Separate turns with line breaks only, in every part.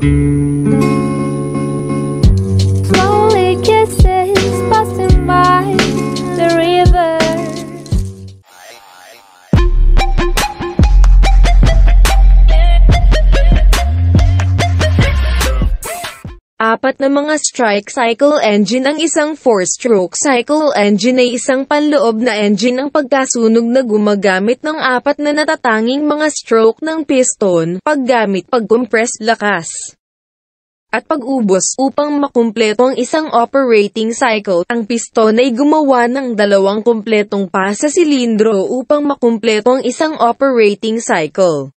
thank you apat na mga strike cycle engine ang isang four-stroke cycle engine ay isang panloob na engine ang pagkasunog na gumagamit ng apat na natatanging mga stroke ng piston, paggamit pag lakas at pag-ubos upang makumpleto ang isang operating cycle. Ang piston ay gumawa ng dalawang kumpletong pa sa silindro upang makumpleto ang isang operating cycle.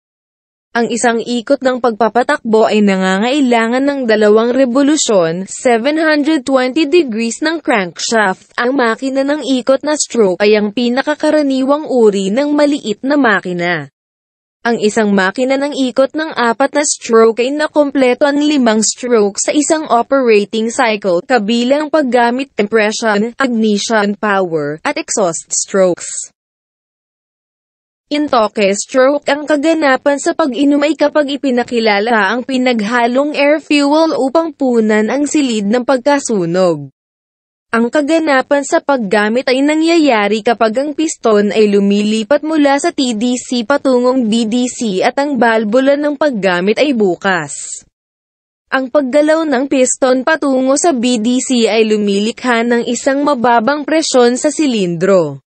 Ang isang ikot ng pagpapatakbo ay nangangailangan ng dalawang revolusyon, 720 degrees ng crankshaft. Ang makina ng ikot na stroke ay ang pinakakaraniwang uri ng maliit na makina. Ang isang makina ng ikot ng apat na stroke ay nakompleto ang limang stroke sa isang operating cycle kabilang paggamit compression, ignition power, at exhaust strokes. Intoke stroke ang kaganapan sa pag-inom ay kapag ipinakilala ang pinaghalong air fuel upang punan ang silid ng pagkasunog. Ang kaganapan sa paggamit ay nangyayari kapag ang piston ay lumilipat mula sa TDC patungong BDC at ang balbula ng paggamit ay bukas. Ang paggalaw ng piston patungo sa BDC ay lumilikha ng isang mababang presyon sa silindro.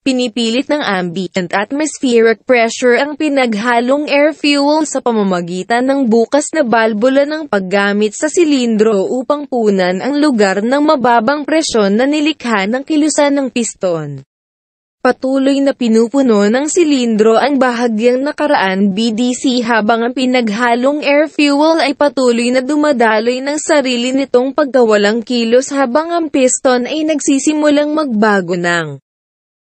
Pinipilit ng ambient atmospheric pressure ang pinaghalong air fuel sa pamamagitan ng bukas na balbula ng paggamit sa silindro upang punan ang lugar ng mababang presyon na nilikha ng kilusan ng piston. Patuloy na pinupuno ng silindro ang bahagyang nakaraan BDC habang ang pinaghalong air fuel ay patuloy na dumadaloy ng sarili nitong pagkawalang kilos habang ang piston ay nagsisimulang magbago ng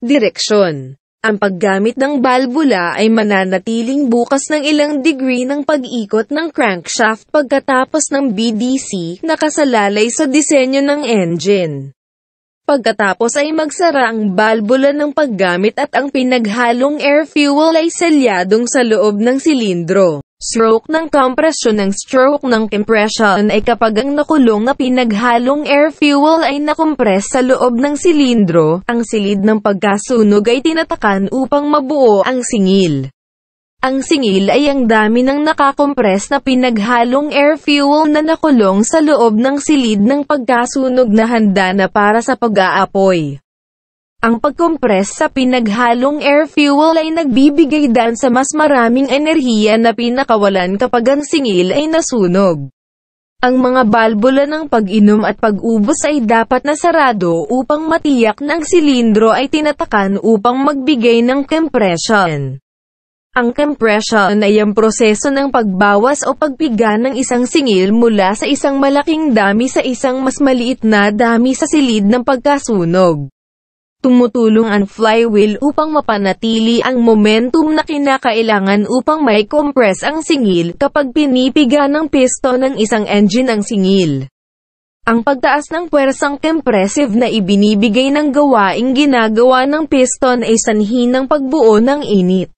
Direksyon Ang paggamit ng balbula ay mananatiling bukas ng ilang degree ng pag-ikot ng crankshaft pagkatapos ng BDC na kasalalay sa disenyo ng engine. Pagkatapos ay magsara ang balbula ng paggamit at ang pinaghalong air fuel ay selyadong sa loob ng silindro. Stroke ng kompresyon ng stroke ng compression ay kapag ang nakulong na pinaghalong air fuel ay nakompres sa loob ng silindro, ang silid ng pagkasunog ay tinatakan upang mabuo ang singil. Ang singil ay ang dami ng nakakompres na pinaghalong air fuel na nakulong sa loob ng silid ng pagkasunog na handa na para sa pag-aapoy. Ang pagkompress sa pinaghalong air fuel ay nagbibigay dan sa mas maraming enerhiya na pinakawalan kapag ang singil ay nasunog. Ang mga balbula ng pag-inom at pag-ubos ay dapat na sarado upang matiyak na ang silindro ay tinatakan upang magbigay ng compression. Ang compression ay ang proseso ng pagbawas o pagpiga ng isang singil mula sa isang malaking dami sa isang mas maliit na dami sa silid ng pagkasunog. Tumutulong ang flywheel upang mapanatili ang momentum na kinakailangan upang may compress ang singil kapag pinipiga ng piston ng isang engine ang singil. Ang pagtaas ng puwersang compressive na ibinibigay ng gawaing ginagawa ng piston ay sanhi ng pagbuo ng init.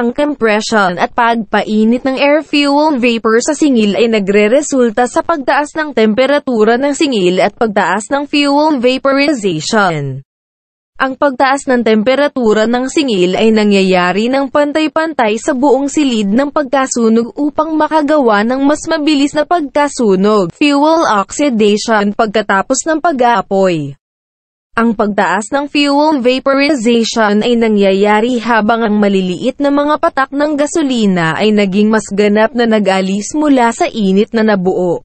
Ang compression at pagpainit ng air fuel vapor sa singil ay nagreresulta sa pagtaas ng temperatura ng singil at pagtaas ng fuel vaporization. Ang pagtaas ng temperatura ng singil ay nangyayari ng pantay-pantay sa buong silid ng pagkasunog upang makagawa ng mas mabilis na pagkasunog, fuel oxidation pagkatapos ng pag-aapoy. Ang pagtaas ng fuel vaporization ay nangyayari habang ang maliliit na mga patak ng gasolina ay naging mas ganap na nag-alis mula sa init na nabuo.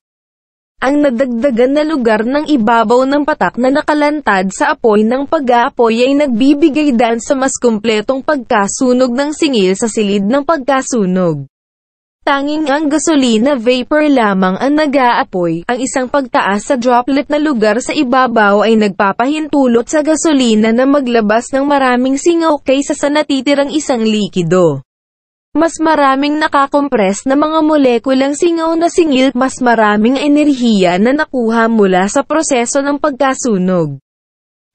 Ang nadagdagan na lugar ng ibabaw ng patak na nakalantad sa apoy ng pag-aapoy ay nagbibigay daan sa mas kumpletong pagkasunog ng singil sa silid ng pagkasunog. Tanging ang gasolina vapor lamang ang nag-aapoy, ang isang pagtaas sa droplet na lugar sa ibabaw ay nagpapahintulot sa gasolina na maglabas ng maraming singaw kaysa sa natitirang isang likido. Mas maraming nakakompres na mga molekulang singaw na singil, mas maraming enerhiya na nakuha mula sa proseso ng pagkasunog.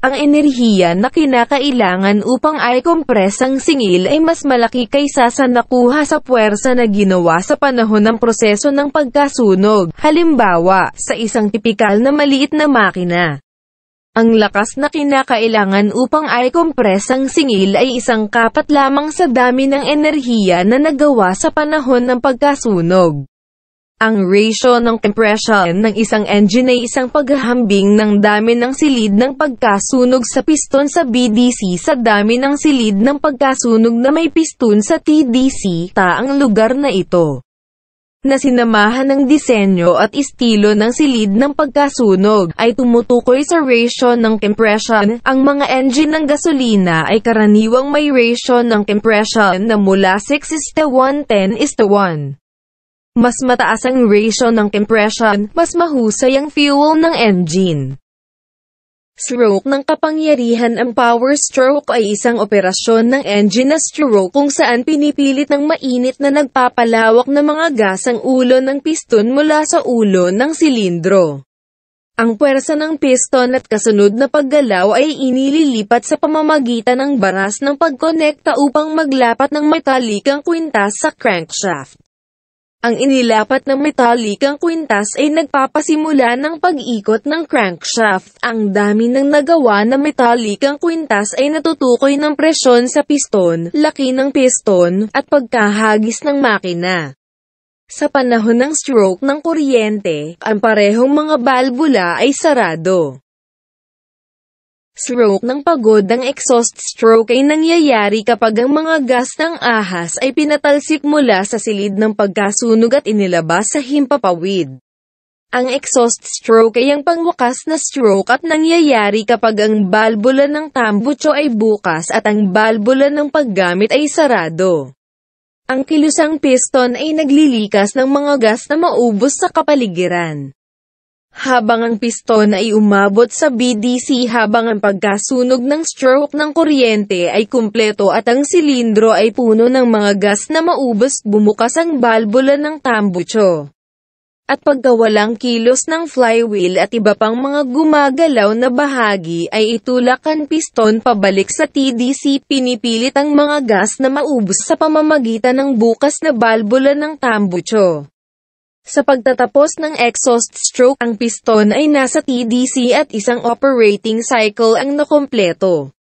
Ang enerhiya na kinakailangan upang i kompres ang singil ay mas malaki kaysa sa nakuha sa puwersa na ginawa sa panahon ng proseso ng pagkasunog. Halimbawa, sa isang tipikal na maliit na makina. Ang lakas na kinakailangan upang i-compress ang singil ay isang kapat lamang sa dami ng enerhiya na nagawa sa panahon ng pagkasunog. Ang ratio ng compression ng isang engine ay isang paghahambing ng dami ng silid ng pagkasunog sa piston sa BDC sa dami ng silid ng pagkasunog na may piston sa TDC, taang lugar na ito na sinamahan ng disenyo at estilo ng silid ng pagkasunog, ay tumutukoy sa ratio ng compression. Ang mga engine ng gasolina ay karaniwang may ratio ng compression na mula 6 is to 1, 10 is to 1. Mas mataas ang ratio ng compression, mas mahusay ang fuel ng engine. Stroke ng kapangyarihan Ang power stroke ay isang operasyon ng engine na stroke kung saan pinipilit ng mainit na nagpapalawak ng mga gas ang ulo ng piston mula sa ulo ng silindro. Ang puwersa ng piston at kasunod na paggalaw ay inililipat sa pamamagitan ng baras ng pagkonekta upang maglapat ng metalikang kwintas sa crankshaft. Ang inilapat ng metalikang kwintas ay nagpapasimula ng pag-ikot ng crankshaft. Ang dami ng nagawa na metalikang kwintas ay natutukoy ng presyon sa piston, laki ng piston, at pagkahagis ng makina. Sa panahon ng stroke ng kuryente, ang parehong mga balbula ay sarado. Stroke ng pagod Ang exhaust stroke ay nangyayari kapag ang mga gas ng ahas ay pinatalsik mula sa silid ng pagkasunog at inilabas sa himpapawid. Ang exhaust stroke ay ang pangwakas na stroke at nangyayari kapag ang balbula ng tambutso ay bukas at ang balbula ng paggamit ay sarado. Ang kilusang piston ay naglilikas ng mga gas na maubos sa kapaligiran habang ang piston ay umabot sa BDC habang ang pagkasunog ng stroke ng kuryente ay kumpleto at ang silindro ay puno ng mga gas na maubos bumukas ang balbula ng tambucho. At pagkawalang kilos ng flywheel at iba pang mga gumagalaw na bahagi ay itulak ang piston pabalik sa TDC pinipilit ang mga gas na maubos sa pamamagitan ng bukas na balbula ng tambucho. Sa pagtatapos ng exhaust stroke ang piston ay nasa TDC at isang operating cycle ang nakompleto.